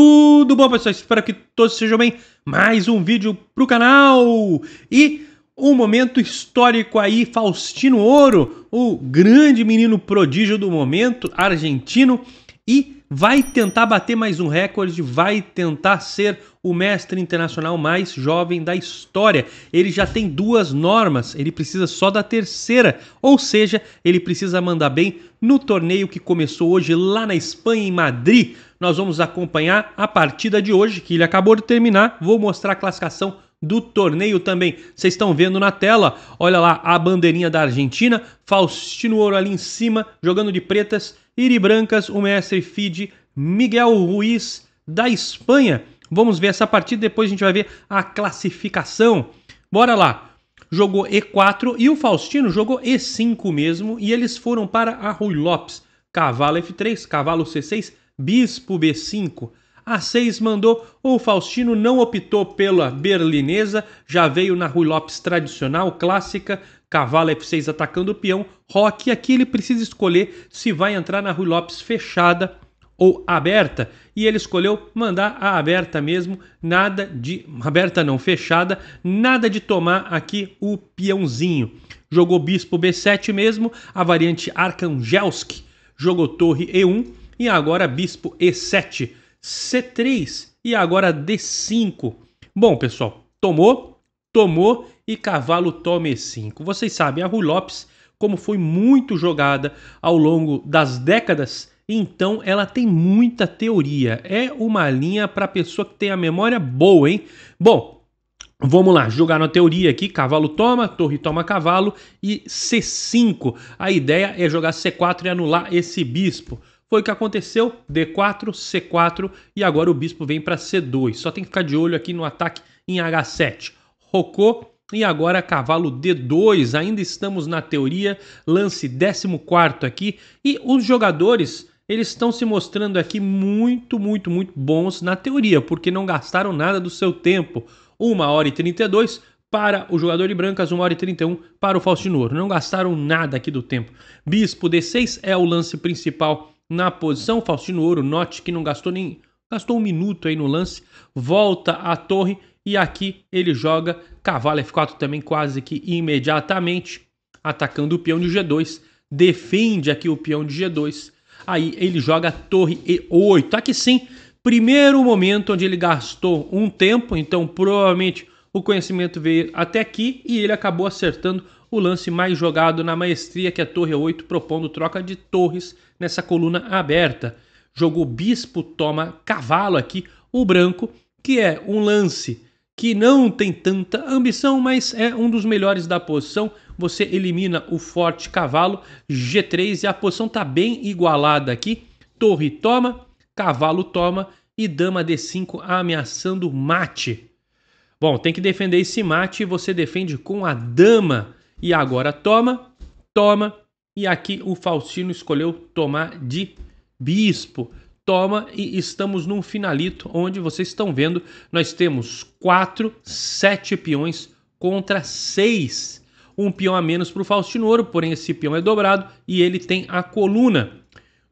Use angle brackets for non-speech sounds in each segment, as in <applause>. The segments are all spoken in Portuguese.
Tudo bom, pessoal? Espero que todos sejam bem. Mais um vídeo pro canal! E um momento histórico aí, Faustino Ouro, o grande menino prodígio do momento argentino, e vai tentar bater mais um recorde, vai tentar ser o mestre internacional mais jovem da história. Ele já tem duas normas, ele precisa só da terceira, ou seja, ele precisa mandar bem no torneio que começou hoje lá na Espanha, em Madrid. Nós vamos acompanhar a partida de hoje, que ele acabou de terminar. Vou mostrar a classificação do torneio também. Vocês estão vendo na tela, olha lá a bandeirinha da Argentina, Faustino Ouro ali em cima, jogando de pretas, Iri Brancas, o mestre Fide, Miguel Ruiz da Espanha. Vamos ver essa partida, depois a gente vai ver a classificação. Bora lá! Jogou E4 e o Faustino jogou E5 mesmo, e eles foram para a Rui Lopes. Cavalo F3, cavalo C6, bispo B5. A 6 mandou, o Faustino não optou pela berlinesa, já veio na Rui Lopes tradicional, clássica, cavalo F6 atacando o peão, roque, aqui ele precisa escolher se vai entrar na Rui Lopes fechada ou aberta, e ele escolheu mandar a aberta mesmo, nada de aberta não fechada, nada de tomar aqui o peãozinho. Jogou bispo B7 mesmo, a variante Arkangelsk, jogou torre E1 e agora bispo E7. C3 e agora D5. Bom, pessoal, tomou, tomou e cavalo toma E5. Vocês sabem, a Rui Lopes, como foi muito jogada ao longo das décadas, então ela tem muita teoria. É uma linha para pessoa que tem a memória boa, hein? Bom, Vamos lá, jogar na teoria aqui, cavalo toma, torre toma cavalo e C5. A ideia é jogar C4 e anular esse bispo. Foi o que aconteceu, D4, C4 e agora o bispo vem para C2. Só tem que ficar de olho aqui no ataque em H7. Rocô e agora cavalo D2, ainda estamos na teoria, lance 14 aqui e os jogadores eles estão se mostrando aqui muito, muito, muito bons na teoria, porque não gastaram nada do seu tempo. 1 hora e 32 para o jogador de brancas, 1 hora e 31 para o Faustino Ouro. Não gastaram nada aqui do tempo. Bispo D6 é o lance principal na posição. Faustino Ouro, note que não gastou nem gastou um minuto aí no lance, volta à torre e aqui ele joga cavalo F4 também quase que imediatamente, atacando o peão de G2, defende aqui o peão de G2, aí ele joga torre E8, aqui sim, primeiro momento onde ele gastou um tempo, então provavelmente o conhecimento veio até aqui e ele acabou acertando o lance mais jogado na maestria que a é Torre 8 propondo troca de torres nessa coluna aberta. Jogou Bispo toma cavalo aqui, o branco, que é um lance que não tem tanta ambição, mas é um dos melhores da posição. Você elimina o forte cavalo G3 e a posição está bem igualada aqui. Torre toma, cavalo toma e dama D5 ameaçando mate. Bom, tem que defender esse mate e você defende com a dama e agora toma, toma. E aqui o Faustino escolheu tomar de bispo. Toma e estamos num finalito onde vocês estão vendo, nós temos quatro, sete peões contra seis. Um peão a menos para o Faustino Ouro, porém esse peão é dobrado e ele tem a coluna.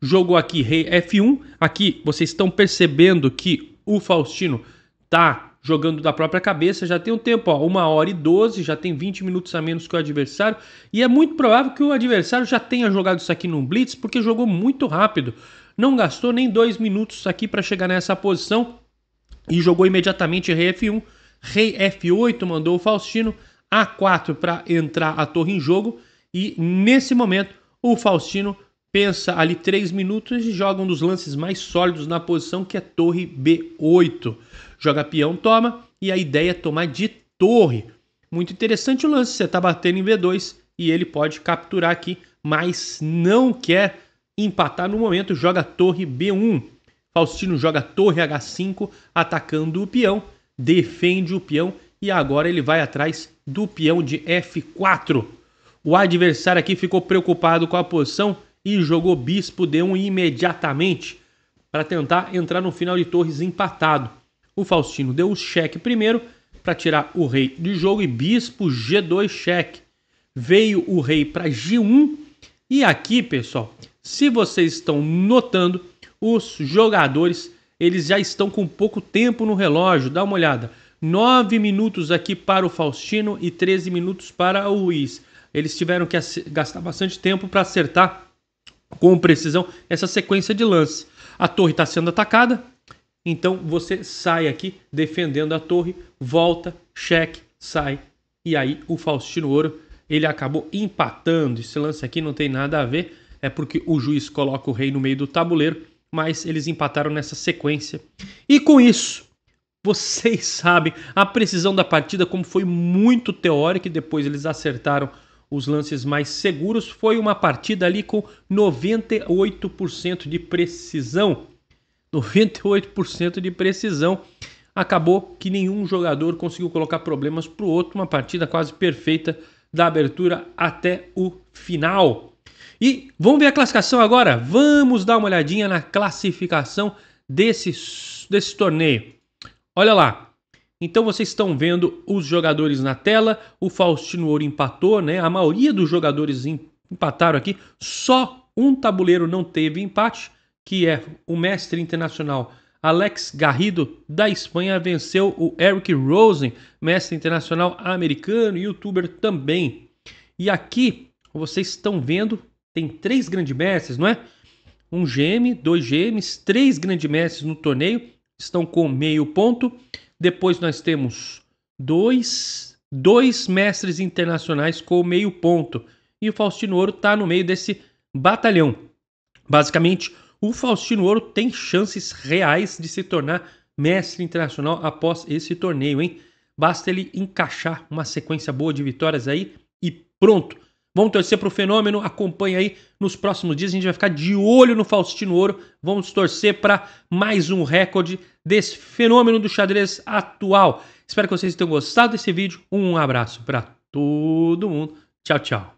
Jogou aqui rei F1. Aqui vocês estão percebendo que o Faustino tá jogando da própria cabeça, já tem um tempo, ó, 1 hora e 12, já tem 20 minutos a menos que o adversário, e é muito provável que o adversário já tenha jogado isso aqui num blitz, porque jogou muito rápido, não gastou nem dois minutos aqui para chegar nessa posição, e jogou imediatamente rei F1, rei F8 mandou o Faustino, A4 para entrar a torre em jogo, e nesse momento o Faustino pensa ali 3 minutos e joga um dos lances mais sólidos na posição que é torre B8 joga peão, toma, e a ideia é tomar de torre. Muito interessante o lance, você está batendo em B2 e ele pode capturar aqui, mas não quer empatar no momento, joga torre B1. Faustino joga torre H5, atacando o peão, defende o peão e agora ele vai atrás do peão de F4. O adversário aqui ficou preocupado com a posição e jogou bispo D1 imediatamente para tentar entrar no final de torres empatado. O Faustino deu o cheque primeiro para tirar o rei de jogo e bispo G2 cheque. Veio o rei para G1 e aqui, pessoal, se vocês estão notando, os jogadores eles já estão com pouco tempo no relógio. Dá uma olhada. 9 minutos aqui para o Faustino e 13 minutos para o Luiz. Eles tiveram que gastar bastante tempo para acertar com precisão essa sequência de lance. A torre está sendo atacada, então você sai aqui defendendo a torre, volta, cheque, sai. E aí o Faustino Ouro ele acabou empatando. Esse lance aqui não tem nada a ver, é porque o juiz coloca o rei no meio do tabuleiro, mas eles empataram nessa sequência. E com isso, vocês <laughs> sabem a precisão da partida, como foi muito teórica e depois eles acertaram os lances mais seguros. Foi uma partida ali com 98% de precisão. 98% de precisão. Acabou que nenhum jogador conseguiu colocar problemas para o outro, uma partida quase perfeita da abertura até o final. E vamos ver a classificação agora? Vamos dar uma olhadinha na classificação desse, desse torneio. Olha lá. Então vocês estão vendo os jogadores na tela. O Faustino Ouro empatou, né? A maioria dos jogadores empataram aqui. Só um tabuleiro não teve empate que é o mestre internacional Alex Garrido, da Espanha, venceu o Eric Rosen, mestre internacional americano, youtuber também. E aqui vocês estão vendo, tem três grandes mestres, não é? Um GM, dois GMs, três grandes mestres no torneio, estão com meio ponto. Depois nós temos dois, dois mestres internacionais com meio ponto. E o Faustino Ouro está no meio desse batalhão. Basicamente, o Faustino Ouro tem chances reais de se tornar mestre internacional após esse torneio, hein? Basta ele encaixar uma sequência boa de vitórias aí e pronto. Vamos torcer para o fenômeno, acompanha aí nos próximos dias. A gente vai ficar de olho no Faustino Ouro. Vamos torcer para mais um recorde desse fenômeno do xadrez atual. Espero que vocês tenham gostado desse vídeo. Um abraço para todo mundo. Tchau, tchau.